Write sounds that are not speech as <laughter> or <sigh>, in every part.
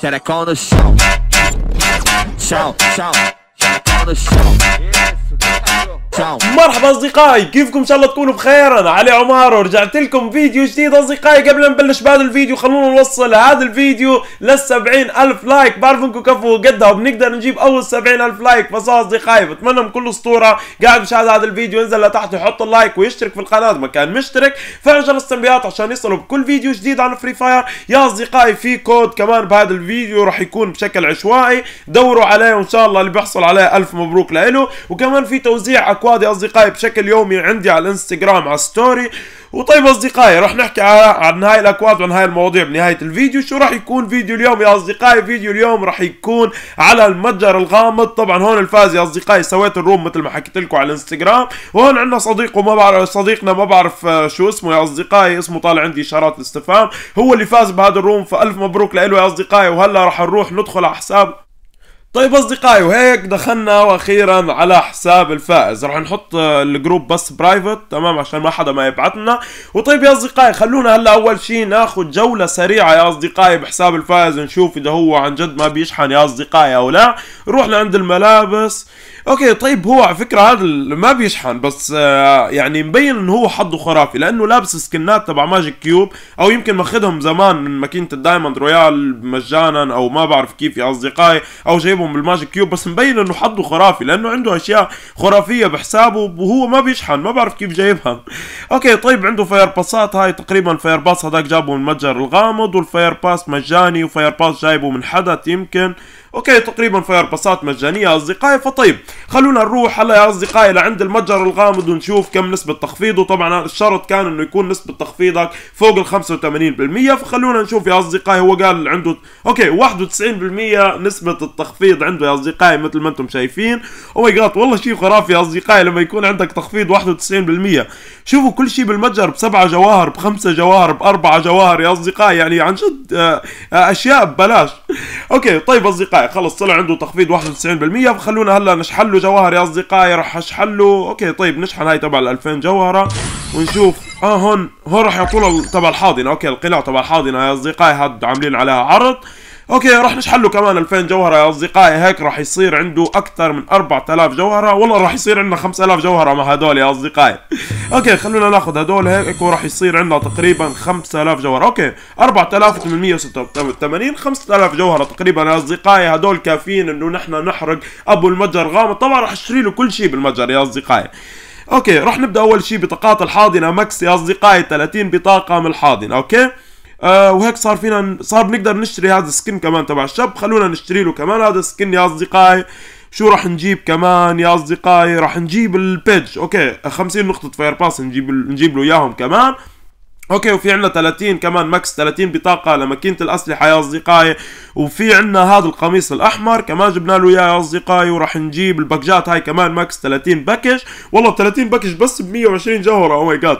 xerecão no chão. Chão, chão, xerecão no chão. Isso, cachorro. تشاو مرحبا اصدقائي كيفكم ان شاء الله تكونوا بخير انا علي عمار ورجعت لكم فيديو جديد اصدقائي قبل ما نبلش بهذا الفيديو خلونا نوصل هذا الفيديو لل 70000 لايك بعرف انكم كفو قدها وبنقدر نجيب اول 70000 لايك بس اصدقائي بتمنى من كل اسطوره قاعد مشاهد هذا الفيديو انزل لتحت وحط اللايك ويشترك في القناه ما كان مشترك فعل جرس التنبيهات عشان يصلوا بكل فيديو جديد عن فري فاير يا اصدقائي في كود كمان بهذا الفيديو راح يكون بشكل عشوائي دوروا عليه وان شاء الله اللي بيحصل عليه الف مبروك له وكمان في توزيع اكوادي اصدقائي بشكل يومي عندي على الانستغرام على ستوري وطيب اصدقائي رح نحكي عن هاي الاكواد وعن هاي المواضيع بنهايه الفيديو شو رح يكون فيديو اليوم يا اصدقائي فيديو اليوم رح يكون على المتجر الغامض طبعا هون الفاز يا اصدقائي سويت الروم مثل ما حكيت لكم على الانستغرام وهون عندنا صديق وما بعرف صديقنا ما بعرف آه، شو اسمه يا اصدقائي اسمه طالع عندي اشارات استفهام هو اللي فاز بهذا الروم فالف مبروك له يا اصدقائي وهلا رح نروح ندخل على حساب طيب اصدقائي وهيك دخلنا واخيرا على حساب الفائز رح نحط الجروب بس برايفت تمام عشان ما حدا ما يبعث لنا وطيب يا اصدقائي خلونا هلا اول شيء ناخذ جوله سريعه يا اصدقائي بحساب الفائز نشوف اذا هو عن جد ما بيشحن يا اصدقائي او لا رحنا عند الملابس اوكي طيب هو على فكره هذا ما بيشحن بس آه، يعني مبين انه هو حظه خرافي لانه لابس سكنات تبع ماجيك كيوب او يمكن ماخذهم زمان من ماكينه الدايموند رويال مجانا او ما بعرف كيف يا اصدقائي او جايبهم بالماجيك كيوب بس مبين انه حظه خرافي لانه عنده اشياء خرافيه بحسابه وهو ما بيشحن ما بعرف كيف جايبها اوكي طيب عنده فاير باسات هاي تقريبا فاير باس هذاك جابه من متجر الغامض والفاير باس مجاني وفاير باس جايبه من حدث يمكن اوكي تقريبا فاير باسات مجانيه اصدقائي فطيب خلونا نروح هلا يا اصدقائي لعند المتجر الغامض ونشوف كم نسبه تخفيض وطبعا الشرط كان انه يكون نسبه تخفيضك فوق ال 85% فخلونا نشوف يا اصدقائي هو قال عنده اوكي 91% نسبه التخفيض عنده يا اصدقائي مثل ما انتم شايفين او ماي جاد والله شيء خرافي يا اصدقائي لما يكون عندك تخفيض 91% شوفوا كل شيء بالمتجر بسبعه جواهر بخمسه جواهر باربعه جواهر يا اصدقائي يعني عن جد آه، آه، اشياء ببلاش اوكي طيب اصدقائي دقائق خلص طلع عنده تخفيض 91% فخلونا هلا نشحن له جواهر يا اصدقائي رح اشحن له اوكي طيب نشحن هاي تبع ال 2000 جوهره ونشوف اه هون هون رح يعطونا تبع الحاضنه اوكي القلاع تبع الحاضنه يا اصدقائي هاد عاملين عليها عرض اوكي راح نشحن له كمان 2000 جوهره يا اصدقائي هيك راح يصير عنده اكثر من 4000 جوهره والله راح يصير عندنا 5000 جوهره مع هدول يا اصدقائي اوكي خلونا ناخذ هدول هيك وراح يصير عندنا تقريبا 5000 جوهره اوكي 4886 5000 جوهره تقريبا يا اصدقائي هدول كافيين انه نحن نحرق ابو المتجر غامض طبعا راح اشتري له كل شيء بالمتجر يا اصدقائي اوكي راح نبدا اول شيء بطاقات الحاضنه ماكس يا اصدقائي 30 بطاقه من الحاضنه اوكي آه وهيك صار فينا صار بنقدر نشتري هذا السكن كمان تبع الشاب خلونا نشتري له كمان هذا السكن يا اصدقائي شو راح نجيب كمان يا اصدقائي راح نجيب البيج اوكي 50 نقطه فاير باس نجيب نجيب له اياهم كمان اوكي وفي عندنا 30 كمان ماكس 30 بطاقه لماكينه الاسلحه يا اصدقائي وفي عندنا هذا القميص الاحمر كمان جبنا له اياه يا اصدقائي وراح نجيب الباكجات هاي كمان ماكس 30 باكج والله 30 باكج بس ب 120 جوهره او ماي جاد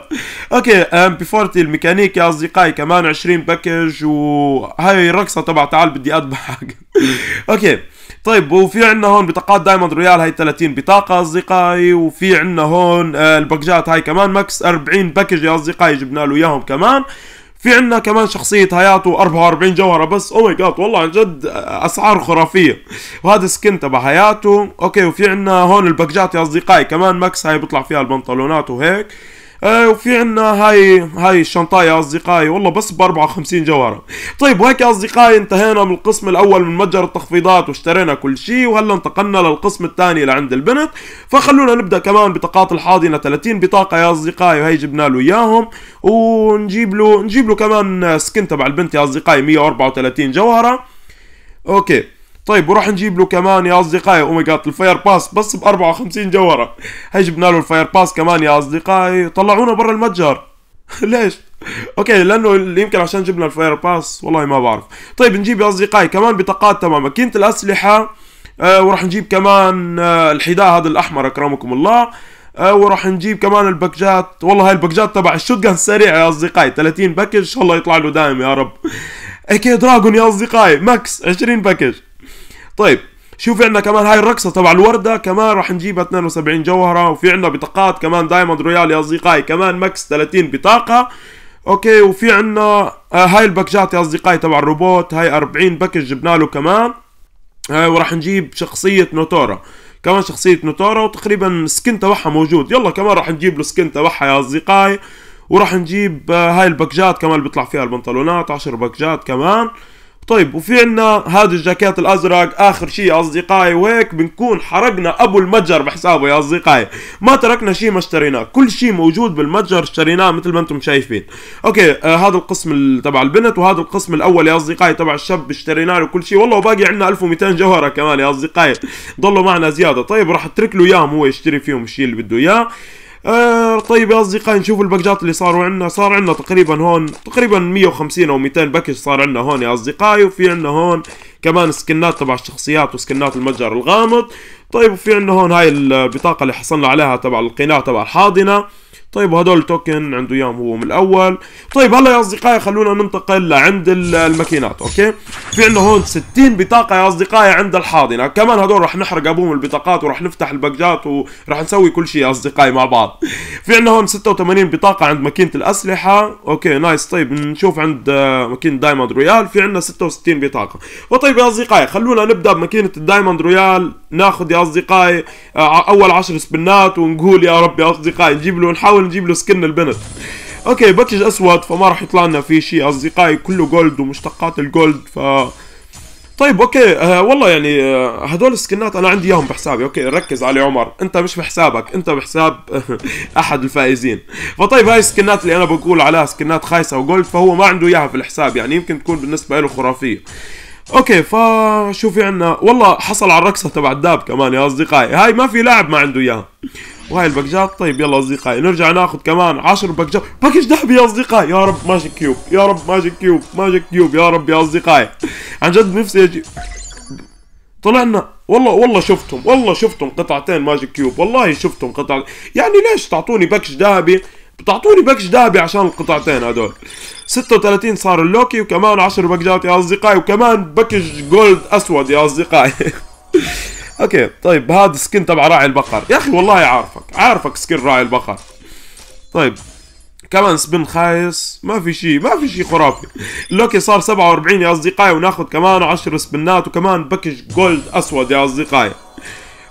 اوكي ام بي 40 الميكانيك يا اصدقائي كمان 20 باكج وهاي الرقصه تبع تعال بدي اذبحك <laughs> اوكي طيب وفي عندنا هون بطاقات دايموند ريال هاي 30 بطاقة أصدقائي وفي عندنا هون آه، الباكجات هاي كمان ماكس 40 باكج يا أصدقائي جبنا له إياهم كمان في عندنا كمان شخصية هياتو 44 جوهرة بس او ماي جاد والله عن جد آه، اسعار خرافية وهذا سكن تبع هياتو اوكي وفي عندنا هون الباكجات يا اصدقائي كمان ماكس هاي بيطلع فيها البنطلونات وهيك آه وفي عنا هاي هاي الشنطاية أصدقائي والله بس ب 54 جوهرة طيب وهيك أصدقائي انتهينا من القسم الأول من متجر التخفيضات واشترينا كل شيء وهلا انتقلنا للقسم الثاني لعند البنت فخلونا نبدأ كمان بطاقات الحاضنة 30 بطاقة يا أصدقائي وهي جبنا له إياهم ونجيب له نجيب له كمان سكن تبع البنت يا أصدقائي 134 جوهرة أوكي طيب وراح نجيب له كمان يا اصدقائي او ماي جاد الفاير باس بس ب 54 جوهره هي جبنا له الفاير باس كمان يا اصدقائي طلعونا برا المتجر <laughs> ليش اوكي لانه يمكن عشان جبنا الفاير باس والله ما بعرف طيب نجيب يا اصدقائي كمان بطاقات تمام ماكينه الاسلحه آه وراح نجيب كمان آه الحذاء هذا الاحمر اكرمكم الله آه وراح نجيب كمان الباكجات والله هاي الباكجات تبع الشوت جان السريع يا اصدقائي 30 باكج ان شاء الله يطلع له دائم يا رب <laughs> اي كي دراجون يا اصدقائي ماكس 20 باكج طيب شوف عندنا كمان هاي الرقصه تبع الورده كمان راح نجيبها 72 جوهره وفي عندنا بطاقات كمان دايموند رويال يا اصدقائي كمان ماكس 30 بطاقه اوكي وفي عندنا آه، هاي الباكجات يا اصدقائي تبع الروبوت هاي 40 باكج جبنا له كمان آه، وراح نجيب شخصيه نوتورا كمان شخصيه نوتورا وتقريبا سكن تبعها موجود يلا كمان راح نجيب له سكن تبعها يا اصدقائي وراح نجيب آه، هاي الباكجات كمان بيطلع فيها البنطلونات 10 باكجات كمان طيب وفي عنا هذا الجاكيت الازرق اخر شيء يا اصدقائي وهيك بنكون حرقنا ابو المتجر بحسابه يا اصدقائي ما تركنا شيء ما اشتريناه كل شيء موجود بالمتجر اشتريناه مثل ما انتم شايفين اوكي آه هذا القسم تبع البنت وهذا القسم الاول يا اصدقائي تبع الشاب اشترينا له كل شيء والله وباقي عندنا 1200 جوهره كمان يا اصدقائي ضلوا معنا زياده طيب راح اترك له اياهم هو يشتري فيهم الشيء اللي بده اياه آه طيب يا اصدقائي نشوف الباكجات اللي صاروا عندنا صار عندنا تقريبا هون تقريبا 150 او 200 باكج صار عندنا هون يا اصدقائي وفي عندنا هون كمان سكنات تبع الشخصيات وسكنات المتجر الغامض طيب وفي عندنا هون هاي البطاقه اللي حصلنا عليها تبع القناع تبع الحاضنه طيب هدول التوكن عنده اياهم هو من الاول طيب هلا يا اصدقائي خلونا ننتقل لعند الماكينات اوكي في عندنا هون 60 بطاقه يا اصدقائي عند الحاضنه كمان هدول رح نحرق ابوهم البطاقات ورح نفتح البجات ورح نسوي كل شيء يا اصدقائي مع بعض في عندنا هون 86 بطاقه عند ماكينه الاسلحه اوكي نايس طيب نشوف عند آه، ماكينه دايموند رويال في عندنا 66 بطاقه وطيب يا اصدقائي خلونا نبدا بماكينه الدايموند رويال ناخذ يا اصدقائي آه، اول 10 سبنات ونقول يا رب يا اصدقائي نجيب له ونحاول نحاول نجيب له سكن البنت اوكي باكج اسود فما راح يطلع لنا في شيء اصدقائي كله جولد ومشتقات الجولد ف طيب اوكي آه والله يعني آه هدول السكنات انا عندي اياهم بحسابي اوكي ركز علي عمر انت مش بحسابك انت بحساب <laughs> احد الفائزين فطيب هاي السكنات اللي انا بقول عليها سكنات خايسه وجولد فهو ما عنده اياها في الحساب يعني يمكن تكون بالنسبه له خرافيه اوكي فشو في عنا والله حصل على الرقصه تبع الداب كمان يا اصدقائي هاي ما في لاعب ما عنده اياها وهاي الباكجات طيب يلا اصدقائي نرجع ناخذ كمان 10 باكجات باكج ذهبي يا اصدقائي يا رب ماجيك كيوب يا رب ماجيك كيوب ماجيك كيوب يا رب يا اصدقائي عن جد نفسي اجي طلعنا والله والله شفتهم والله شفتهم قطعتين ماجيك كيوب والله شفتهم قطع يعني ليش تعطوني باكج ذهبي بتعطوني باكج ذهبي عشان القطعتين هذول 36 صار اللوكي وكمان 10 باكجات يا اصدقائي وكمان باكج جولد اسود يا اصدقائي <laughs> اوكي طيب هذا سكن تبع راعي البقر يا اخي والله عارفك عارفك سكن راعي البقر طيب كمان سبن خايس ما في شيء ما في شيء خرافي لوكي صار 47 يا اصدقائي وناخذ كمان 10 سبنات وكمان باكج جولد اسود يا اصدقائي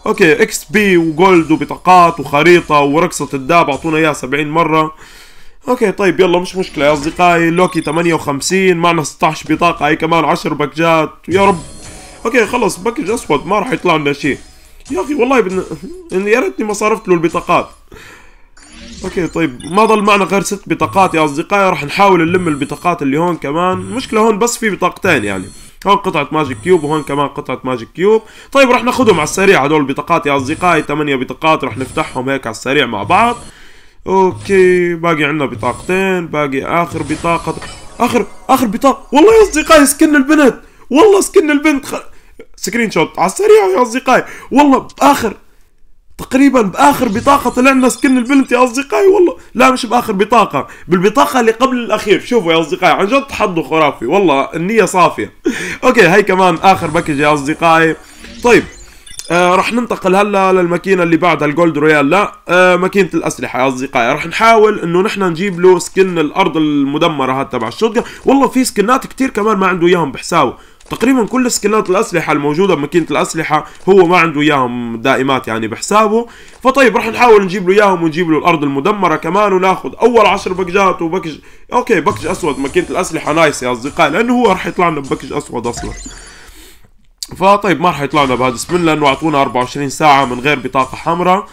اوكي اكس بي وجولد وبطاقات وخريطه ورقصه الداب اعطونا اياها 70 مره اوكي طيب يلا مش مشكله يا اصدقائي لوكي 58 معنا 16 بطاقه هي كمان 10 باكجات يا رب اوكي خلص باكج اسود ما راح يطلع لنا شيء يا اخي والله بن... يا ريتني ما صرفت له البطاقات اوكي طيب ما ضل معنا غير ست بطاقات يا اصدقائي راح نحاول نلم البطاقات اللي هون كمان المشكله هون بس في بطاقتين يعني هون قطعة ماجيك كيوب وهون كمان قطعة ماجيك كيوب طيب راح ناخذهم على السريع هدول البطاقات يا اصدقائي ثمانية بطاقات راح نفتحهم هيك على السريع مع بعض اوكي باقي عندنا بطاقتين باقي اخر بطاقة اخر اخر بطاقة والله يا اصدقائي سكن البنت والله سكن البنت خل... سكرين شوت على السريع يا اصدقائي والله باخر تقريبا باخر بطاقه طلع لنا سكن البنت يا اصدقائي والله لا مش باخر بطاقه بالبطاقه اللي قبل الاخير شوفوا يا اصدقائي عن جد حظه خرافي والله النيه صافيه اوكي هي كمان اخر باكج يا اصدقائي طيب آه راح ننتقل هلا للماكينه اللي بعدها الجولد رويال لا آه ماكينه الاسلحه يا اصدقائي راح نحاول انه نحن نجيب له سكن الارض المدمره هاد تبع الشوتجن والله في سكنات كتير كمان ما عنده اياهم بحسابه تقريبا كل سكنات الاسلحه الموجوده بماكينه الاسلحه هو ما عنده اياهم دائمات يعني بحسابه فطيب راح نحاول نجيب له اياهم ونجيب له الارض المدمره كمان وناخذ اول عشر بكجات وبكج اوكي بكج اسود ماكينه الاسلحه نايس يا اصدقائي لانه هو راح يطلع لنا ببكج اسود اصلا فطيب ما راح يطلع لنا بهذا السبن لانه اعطونا 24 ساعه من غير بطاقه حمراء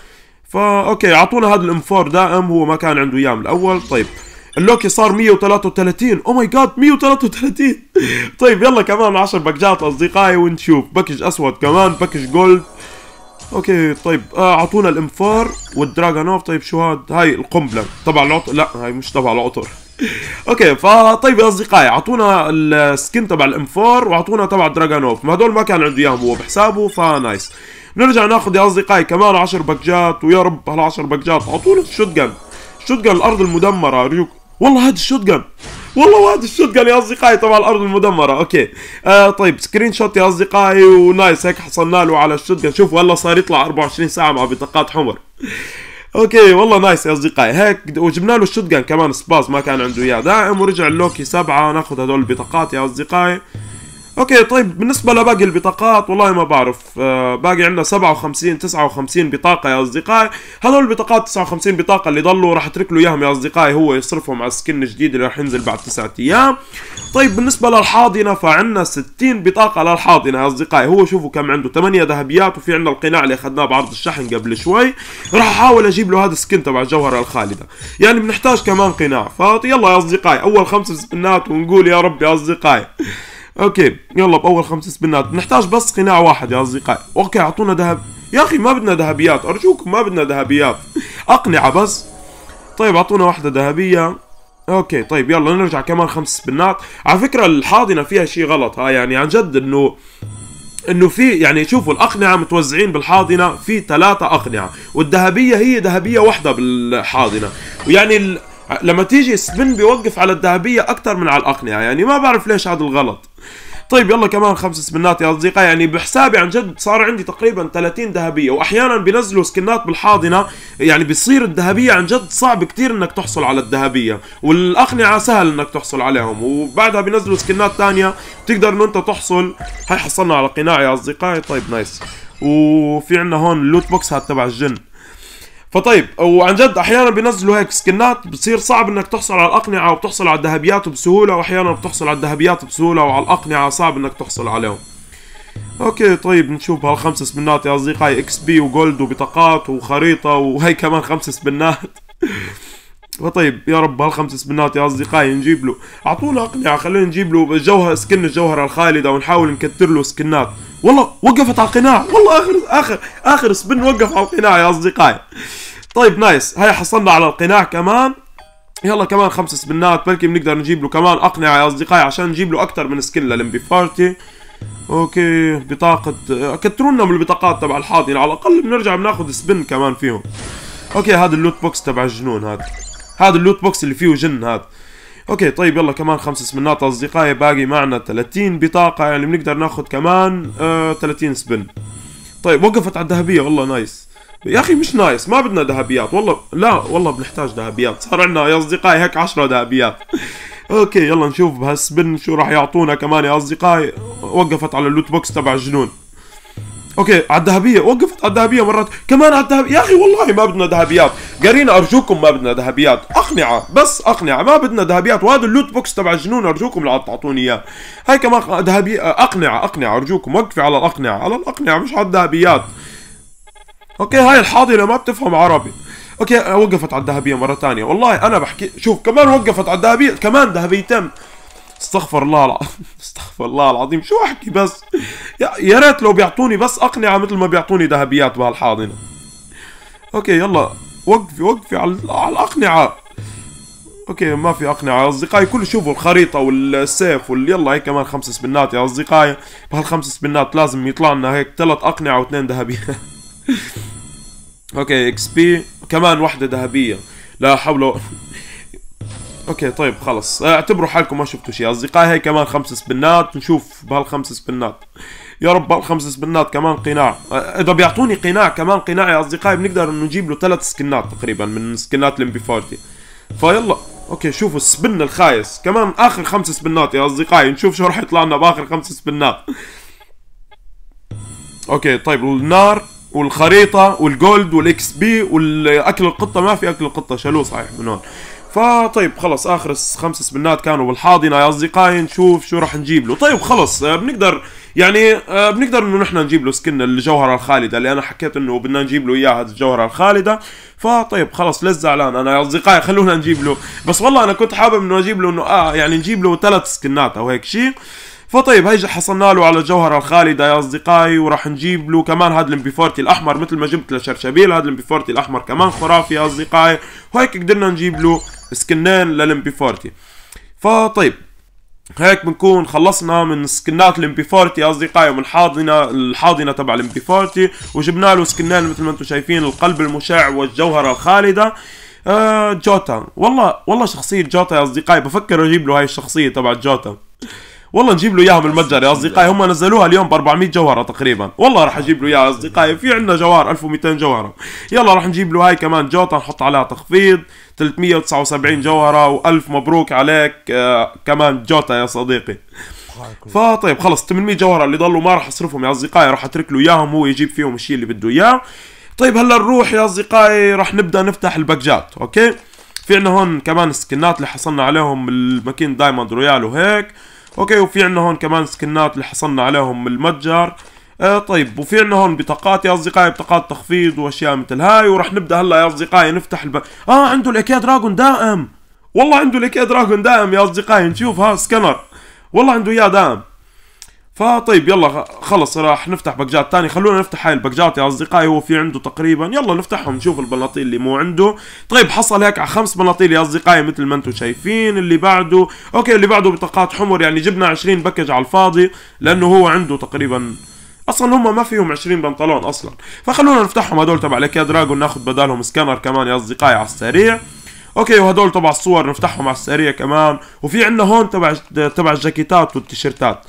فا اوكي اعطونا هذا الام 4 دائم هو ما كان عنده اياه من الاول طيب اللوكي صار 133 او ماي جاد 133 طيب يلا كمان 10 باكجات اصدقائي ونشوف باكج اسود كمان باكج جولد اوكي طيب آه، اعطونا آه الانفار والدراجونوف طيب شو هاد هاي القنبله تبع العطر لا هاي مش تبع العطر اوكي فطيب يا اصدقائي اعطونا السكن تبع الانفار واعطونا تبع الدراجونوف ما هدول ما كان عنده اياهم هو بحسابه فنايس نرجع ناخذ يا اصدقائي كمان 10 باكجات ويا رب هال 10 باكجات اعطونا الشوت جن الشوت جن الارض المدمره ريوك والله هذا الشوت جان والله وهذا الشوت جان يا اصدقائي تبع الارض المدمره اوكي آه طيب سكرين شوت يا اصدقائي ونايس هيك حصلنا له على الشوت جان شوف والله صار يطلع 24 ساعه مع بطاقات حمر اوكي والله نايس يا اصدقائي هيك وجبنا له الشوت جان كمان سباز ما كان عنده اياه دائم ورجع اللوكي سبعه ناخذ هدول البطاقات يا اصدقائي اوكي طيب بالنسبة لباقي البطاقات والله ما بعرف آه باقي عندنا 57 59 بطاقة يا اصدقائي هذول البطاقات 59 بطاقة اللي ضلوا راح اترك له اياهم يا اصدقائي هو يصرفهم على السكن الجديد اللي راح ينزل بعد 9 ايام طيب بالنسبة للحاضنة فعندنا 60 بطاقة للحاضنة يا اصدقائي هو شوفوا كم عنده 8 ذهبيات وفي عندنا القناع اللي اخذناه بعرض الشحن قبل شوي راح احاول اجيب له هذا السكن تبع الجوهرة الخالدة يعني بنحتاج كمان قناع فيلا يا اصدقائي اول خمس سبنات ونقول يا رب يا اصدقائي اوكي يلا باول خمس سبنات نحتاج بس قناع واحد يا اصدقائي اوكي اعطونا ذهب يا اخي ما بدنا ذهبيات ارجوكم ما بدنا ذهبيات <laughs> اقنعه بس طيب اعطونا واحده ذهبيه اوكي طيب يلا نرجع كمان خمس سبنات على فكره الحاضنه فيها شيء غلط ها يعني عن جد انه انه في يعني شوفوا الاقنعه متوزعين بالحاضنه في ثلاثه اقنعه والذهبيه هي ذهبيه واحده بالحاضنه ويعني لما تيجي سبن بيوقف على الذهبيه اكثر من على الاقنعه يعني ما بعرف ليش هذا الغلط طيب يلا كمان خمس سبنات يا اصدقاء يعني بحسابي عن جد صار عندي تقريبا 30 ذهبيه واحيانا بينزلوا سكنات بالحاضنه يعني بصير الذهبيه عن جد صعب كثير انك تحصل على الذهبيه والاقنعه سهل انك تحصل عليهم وبعدها بينزلوا سكنات ثانيه تقدر انه انت تحصل هاي حصلنا على قناع يا اصدقائي طيب نايس وفي عندنا هون اللوت بوكسات تبع الجن فطيب وعن جد احيانا بينزلوا هيك سكنات بصير صعب انك تحصل على الاقنعه وبتحصل على الذهبيات بسهوله واحيانا بتحصل على الذهبيات بسهوله وعلى الاقنعه صعب انك تحصل عليهم اوكي طيب نشوف هالخمس سبنات يا اصدقائي اكس بي وجولد وبطاقات وخريطه وهي كمان خمس سبنات <laughs> طيب يا رب هالخمس سبنات يا اصدقائي نجيب له اعطونا اقنعه خلينا نجيب له جوهر سكن الجوهره الخالده ونحاول نكتر له سكنات والله وقفت على القناع والله اخر اخر اخر سبن وقف على القناع يا اصدقائي طيب نايس هاي حصلنا على القناع كمان يلا كمان خمس سبنات بلكي بنقدر نجيب له كمان اقنعه يا اصدقائي عشان نجيب له اكثر من سكن للمبي بارتي اوكي بطاقة كثروا لنا من البطاقات تبع الحاضنة على الاقل بنرجع بناخذ سبن كمان فيهم اوكي هذا اللوت بوكس تبع الجنون هذا هذا اللوت بوكس اللي فيه جن هذا اوكي طيب يلا كمان خمس سبنات اصدقائي باقي معنا 30 بطاقه يعني بنقدر ناخذ كمان آه 30 سبن طيب وقفت على الذهبيه والله نايس يا اخي مش نايس ما بدنا ذهبيات والله لا والله بنحتاج ذهبيات صار عندنا يا اصدقائي هيك 10 ذهبيات اوكي يلا نشوف بهالسبن شو راح يعطونا كمان يا اصدقائي وقفت على اللوت بوكس تبع الجنون اوكي على الذهبيه وقفت على الذهبيه مرات كمان على الذهبيه يا اخي والله ما بدنا ذهبيات قرينا ارجوكم ما بدنا ذهبيات اقنعه بس اقنعه ما بدنا ذهبيات وهذا اللوت بوكس تبع الجنون ارجوكم لا تعطوني اياه هاي كمان ذهبيه آه، اقنعه اقنعه ارجوكم وقفي على الاقنعه على الاقنعه مش على الذهبيات اوكي هاي الحاضنه ما بتفهم عربي اوكي آه، وقفت على الذهبيه مره ثانيه والله انا بحكي شوف كمان وقفت على الذهبيه كمان ذهبيتين استغفر الله العظيم <laughs> استغفر الله العظيم شو احكي بس يا ريت لو بيعطوني بس اقنعه مثل ما بيعطوني ذهبيات بهالحاضنه اوكي يلا وقفي وقفي على الاقنعه اوكي ما في اقنعه اصدقائي كل شوفوا الخريطه والسيف واليلا يلا هيك كمان خمس سبنات يا اصدقائي بهالخمس سبنات لازم يطلع لنا هيك ثلاث اقنعه واثنين ذهبيه <laughs> اوكي اكس بي كمان وحده ذهبيه لا حول اوكي طيب خلص آه، اعتبروا حالكم ما شفتوا شيء اصدقائي هي كمان خمس سبنات نشوف بهالخمس سبنات يا رب بهالخمس سبنات كمان قناع آه، اذا بيعطوني قناع كمان قناع يا اصدقائي بنقدر انه نجيب له ثلاث سكنات تقريبا من سكنات الام بي الانبيفارتي فيلا اوكي شوفوا السبن الخايس كمان اخر خمس سبنات يا اصدقائي نشوف شو راح يطلع لنا باخر خمس سبنات اوكي طيب النار والخريطة والجولد والاكس بي والاكل القطة ما في اكل القطة شالوه صحيح من هون فطيب خلص اخر خمس سبنات كانوا بالحاضنه يا اصدقائي نشوف شو راح نجيب له طيب خلص آه، بنقدر يعني آه، بنقدر انه نحن نجيب له سكن الجوهره الخالده اللي انا حكيت انه بدنا نجيب له اياها الجوهره الخالده فطيب خلص ليش زعلان انا يا اصدقائي خلونا نجيب له بس والله انا كنت حابب انه اجيب له انه اه يعني نجيب له ثلاث سكنات او هيك شيء فطيب هيجا حصلنا له على الجوهره الخالده يا اصدقائي وراح نجيب له كمان هذا الام الاحمر مثل ما جبت لشرشبيل هذا الام الاحمر كمان خرافي يا اصدقائي وهيك قدرنا نجيب له سكنين للام 40 فطيب هيك بنكون خلصنا من سكنات الامبي 40 اصدقائي ومن حاضنه الحاضنه تبع الامبي 40 وجبنا له سكنين مثل ما انتم شايفين القلب المشع والجوهره الخالده آه جوتا والله والله شخصيه جوتا يا اصدقائي بفكر اجيب له هاي الشخصيه تبع جوتا والله نجيب له اياها من المتجر يا اصدقائي هم نزلوها اليوم ب 400 جوهره تقريبا والله راح اجيب له اياها يا اصدقائي في عندنا جوار 1200 جوهره يلا راح نجيب له هاي كمان جوطه نحط عليها تخفيض 379 جوهره و1000 مبروك عليك آه كمان جوطه يا صديقي فطيب خلص 800 جوهره اللي ضلوا ما راح اصرفهم يا اصدقائي راح اترك له اياهم هو يجيب فيهم الشيء اللي بده اياه طيب هلا نروح يا اصدقائي راح نبدا نفتح الباكجات اوكي في عندنا هون كمان سكنات اللي حصلنا عليهم الماكين دايموند رويال وهيك اوكي وفي عندنا هون كمان سكنات اللي حصلنا عليهم من المتجر آه طيب وفي عندنا هون بطاقات يا اصدقائي بطاقات تخفيض واشياء مثل هاي ورح نبدا هلا يا اصدقائي نفتح الب... اه عنده الاكيا دراجون دائم والله عنده الاكيا دراجون دائم يا اصدقائي نشوف ها سكنر والله عنده اياه دائم فطيب يلا خلص راح نفتح باكجات تاني خلونا نفتح هاي الباكجات يا اصدقائي هو في عنده تقريبا يلا نفتحهم نشوف البناطيل اللي مو عنده طيب حصل هيك على خمس بناطيل يا اصدقائي مثل ما انتم شايفين اللي بعده اوكي اللي بعده بطاقات حمر يعني جبنا 20 باكج على الفاضي لانه هو عنده تقريبا اصلا هم ما فيهم 20 بنطلون اصلا فخلونا نفتحهم هدول تبع لك يا دراجون ناخذ بدالهم سكانر كمان يا اصدقائي على السريع اوكي وهدول تبع الصور نفتحهم على السريع كمان وفي عندنا هون تبع تبع الجاكيتات والتيشيرتات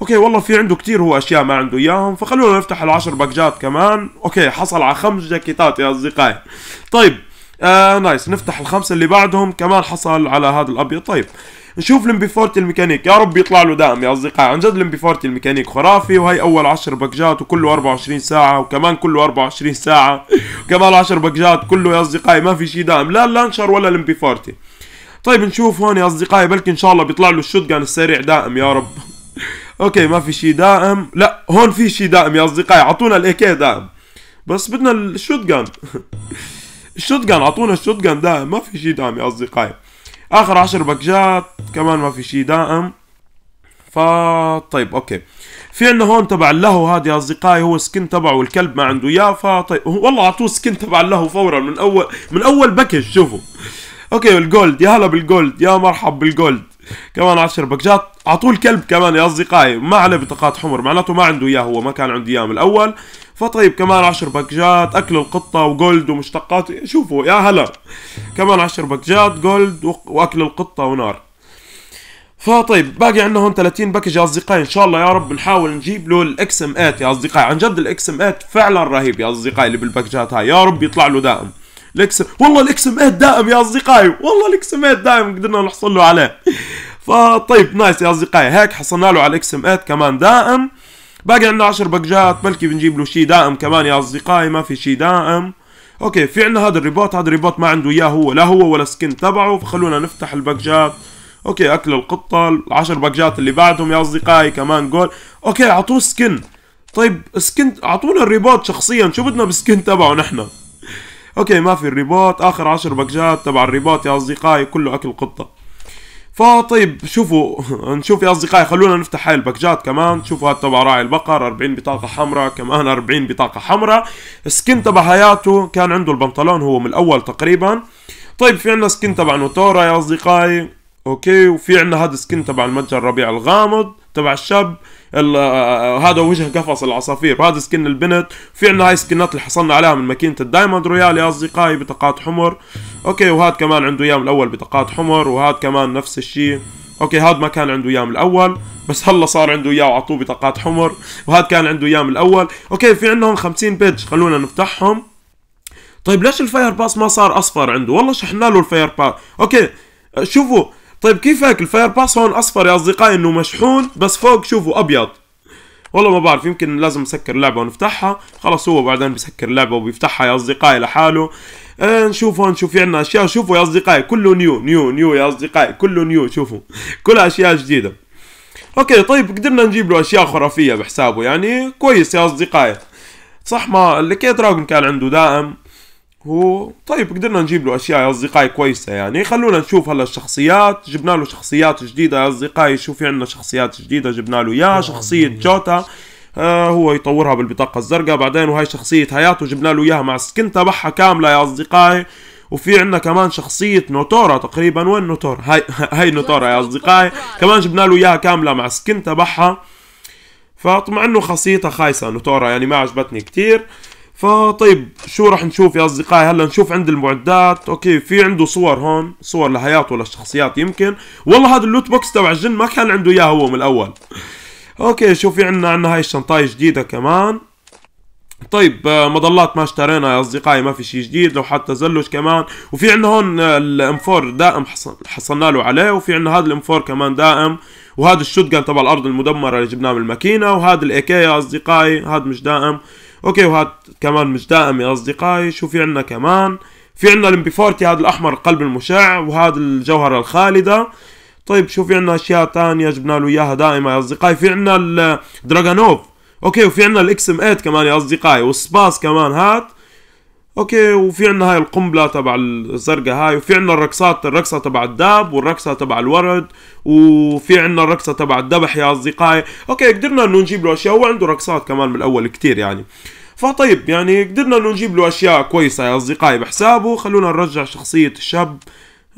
اوكي والله في عنده كتير هو اشياء ما عنده اياهم فخلونا نفتح العشر باكجات كمان اوكي حصل على خمس جاكيتات يا اصدقائي طيب آه نايس نفتح الخمسه اللي بعدهم كمان حصل على هذا الابيض طيب نشوف الامبي فورتي الميكانيك يا رب يطلع له دائم يا اصدقائي عن جد الامبي فورتي الميكانيك خرافي وهي اول 10 باكجات وكله 24 ساعه وكمان كله 24 ساعه وكمان 10 باكجات كله يا اصدقائي ما في شيء دائم لا اللانشر ولا الامبي فورتي طيب نشوف هون يا اصدقائي بلكي ان شاء الله بيطلع له الشوت السريع دائم يا رب اوكي ما في شيء دائم لا هون في شيء دائم يا اصدقائي اعطونا الاي كي دائم بس بدنا الشوت جان الشوت جان اعطونا الشوت جان دائم ما في شيء دائم يا اصدقائي اخر عشر بكجات كمان ما في شيء دائم فا طيب اوكي في عندنا هون تبع اللهو هذا يا اصدقائي هو سكن تبعه والكلب ما عنده اياه طيب والله اعطوه سكن تبع اللهو فورا من اول من اول باكج شوفوا اوكي الجولد يا هلا بالجولد يا مرحب بالجولد كمان 10 باكجات اعطوا الكلب كمان يا اصدقائي ما عليه بطاقات حمر معناته ما عنده اياه هو ما كان عنده اياه من الاول فطيب كمان 10 باكجات اكل القطه وجولد ومشتقات شوفوا يا هلا كمان 10 باكجات جولد واكل القطه ونار فطيب باقي عندنا هون 30 باكج يا اصدقائي ان شاء الله يا رب نحاول نجيب له الاكس ام 8 يا اصدقائي عن جد الاكس ام 8 فعلا رهيب يا اصدقائي اللي بالباكجات هاي يا رب يطلع له دائم الاكس والله الاكس ام 8 دائم يا اصدقائي والله الاكس ام 8 دائم قدرنا نحصل له عليه فطيب نايس يا اصدقائي هيك حصلنا له على الاكس ام 8 كمان دائم باقي عندنا 10 بقجات بلكي بنجيب له شيء دائم كمان يا اصدقائي ما في شيء دائم اوكي في عندنا هذا الريبوت هذا الريبوت ما عنده اياه هو لا هو ولا سكن تبعه فخلونا نفتح البقجات اوكي اكل القطه العشر بقجات اللي بعدهم يا اصدقائي كمان جول اوكي اعطوه سكن طيب سكن اعطونا الريبوت شخصيا شو بدنا بالسكن تبعه نحن اوكي ما في الريبوت اخر عشر بقجات تبع الريبوت يا اصدقائي كله اكل قطه فطيب شوفوا <laughs> نشوف يا اصدقائي خلونا نفتح هاي الباكجات كمان شوفوا هذا تبع راعي البقر 40 بطاقه حمراء كمان 40 بطاقه حمراء السكن تبع حياته كان عنده البنطلون هو من الاول تقريبا طيب في عندنا سكن تبع نوتورا يا اصدقائي اوكي وفي عندنا هذا سكن تبع المتجر ربيع الغامض تبع الشاب آه، هذا وجه قفص العصافير وهذا سكن البنت في عندنا هاي سكنات اللي حصلنا عليها من ماكينه الدايموند رويال يا اصدقائي بطاقات حمر اوكي وهذا كمان عنده اياه من الاول بطاقات حمر وهذا كمان نفس الشيء اوكي هذا ما كان عنده اياه من الاول بس هلا صار عنده اياه وعطوه بطاقات حمر وهذا كان عنده اياه من الاول اوكي في عندهم 50 بيج خلونا نفتحهم طيب ليش الفاير باس ما صار اصفر عنده والله شحنا له الفاير باس اوكي شوفوا طيب كيف هيك الفاير باس هون اصفر يا اصدقائي انه مشحون بس فوق شوفوا ابيض والله ما بعرف يمكن لازم نسكر اللعبة ونفتحها خلاص هو بعدين بسكر اللعبة وبيفتحها يا أصدقائي لحاله آه نشوف هون شوف في عندنا أشياء شوفوا يا أصدقائي كله نيو نيو نيو يا أصدقائي كله نيو شوفوا <laughs> كلها أشياء جديدة أوكي طيب قدرنا نجيب له أشياء خرافية بحسابه يعني كويس يا أصدقائي صح ما الكي دراجون كان عنده دائم طيب قدرنا نجيب له اشياء يا اصدقائي كويسه يعني خلونا نشوف هلا الشخصيات جبنا له شخصيات جديده يا اصدقائي شو في عندنا شخصيات جديده جبنا له اياها آه، شخصيه جوتا آه هو يطورها بالبطاقه الزرقاء بعدين وهي شخصيه حياته جبنا له اياها مع السكن تبعها كامله يا اصدقائي وفي عندنا كمان شخصية نوتورا تقريبا وين نوتورا؟ هاي هاي نوتورا يا اصدقائي، كمان جبنا له اياها كاملة مع سكن تبعها فطمع انه خاصيتها خايسة نوتورا يعني ما عجبتني كثير فطيب شو راح نشوف يا اصدقائي هلا نشوف عند المعدات اوكي في عنده صور هون صور لحياته للشخصيات يمكن والله هذا اللوت بوكس تبع الجن ما كان عنده اياه هو من الاول اوكي شو في عندنا عندنا هاي الشنطاي جديده كمان طيب آه، مظلات ما اشترينا يا اصدقائي ما في شيء جديد لو حتى زلج كمان وفي عندنا هون 4 آه، دائم حصلنا له عليه وفي عندنا هذا 4 كمان دائم وهذا الشوتجن تبع الارض المدمره اللي جبناه من الماكينه وهذا الاي كي يا اصدقائي هذا مش دائم اوكي وهاد كمان مش دائم يا اصدقائي شو في عندنا كمان في عندنا 40 هذا الاحمر القلب المشع وهذا الجوهره الخالده طيب شو في عندنا اشياء تانية جبنا له اياها دائما يا اصدقائي في عندنا الدراجانوف اوكي وفي عندنا الاكس ام 8 كمان يا اصدقائي والسباس كمان هات اوكي وفي عندنا هاي القنبله تبع الزرقاء هاي وفي عندنا الرقصات الرقصه تبع الداب والرقصه تبع الورد وفي عندنا الرقصه تبع الذبح يا اصدقائي اوكي قدرنا انه نجيب له اشياء هو عنده رقصات كمان من الاول كتير يعني فطيب يعني قدرنا انه نجيب له اشياء كويسه يا اصدقائي بحسابه خلونا نرجع شخصيه الشاب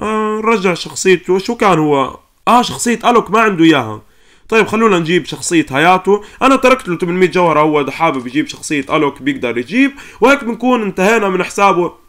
آه نرجع شخصيته شو كان هو اه شخصيه الوك ما عنده اياها طيب خلونا نجيب شخصيه هاياتو انا تركت له 800 جوهره هو حابب يجيب شخصيه الوك بيقدر يجيب وهيك بنكون انتهينا من حسابه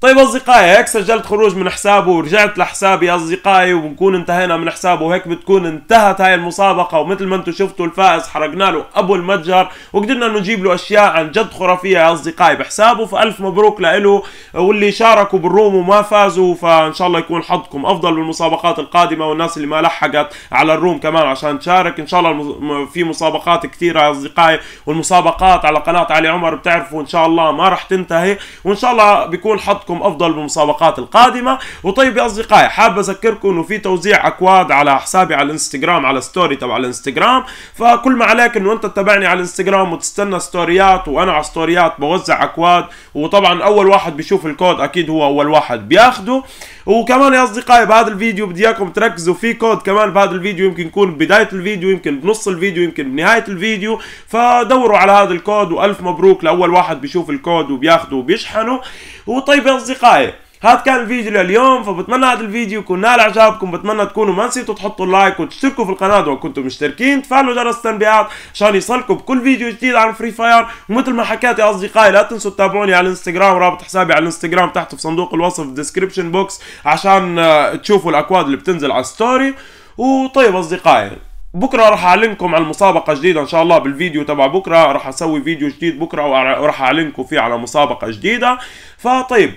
طيب اصدقائي هيك سجلت خروج من حسابه ورجعت لحسابي اصدقائي وبنكون انتهينا من حسابه وهيك بتكون انتهت هاي المسابقه ومثل ما انتم شفتوا الفائز حرقنا له ابو المتجر وقدرنا نجيب له اشياء عن جد خرافيه يا اصدقائي بحسابه فالف مبروك لإله واللي شاركوا بالروم وما فازوا فان شاء الله يكون حظكم افضل بالمسابقات القادمه والناس اللي ما لحقت على الروم كمان عشان تشارك ان شاء الله في مسابقات كثيره يا اصدقائي والمسابقات على قناه علي عمر بتعرفوا ان شاء الله ما راح تنتهي وان شاء الله بيكون حظ وقتكم افضل بالمسابقات القادمه وطيب يا اصدقائي حاب اذكركم انه في توزيع اكواد على حسابي على الانستغرام على ستوري تبع الانستغرام فكل ما عليك انه انت تتابعني على الانستغرام وتستنى ستوريات وانا على ستوريات بوزع اكواد وطبعا اول واحد بيشوف الكود اكيد هو اول واحد بياخده وكمان يا اصدقائي بهذا الفيديو بدي اياكم تركزوا في كود كمان بهذا الفيديو يمكن يكون بدايه الفيديو يمكن بنص الفيديو يمكن بنهايه الفيديو فدوروا على هذا الكود والف مبروك لاول واحد بيشوف الكود وبياخده وبيشحنه وطيب يا اصدقائي هذا كان الفيديو لليوم فبتمنى هذا الفيديو يكون نال اعجابكم بتمنى تكونوا ما نسيتوا تحطوا لايك وتشتركوا في القناه لو كنتم مشتركين تفعلوا جرس التنبيهات عشان يصلكم بكل فيديو جديد عن فري فاير ومثل ما حكيت يا اصدقائي لا تنسوا تتابعوني على الانستغرام رابط حسابي على الانستغرام تحت في صندوق الوصف ديسكريبشن بوكس عشان آه، تشوفوا الاكواد اللي بتنزل على الستوري وطيب اصدقائي بكره راح اعلنكم عن مسابقه جديده ان شاء الله بالفيديو تبع بكره راح اسوي فيديو جديد بكره وراح اعلنكم فيه على مسابقه جديده فطيب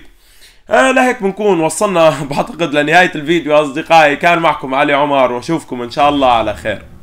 آه، لهيك بنكون وصلنا <laughs> بعتقد لنهاية الفيديو أصدقائي كان معكم علي عمر وأشوفكم إن شاء الله على خير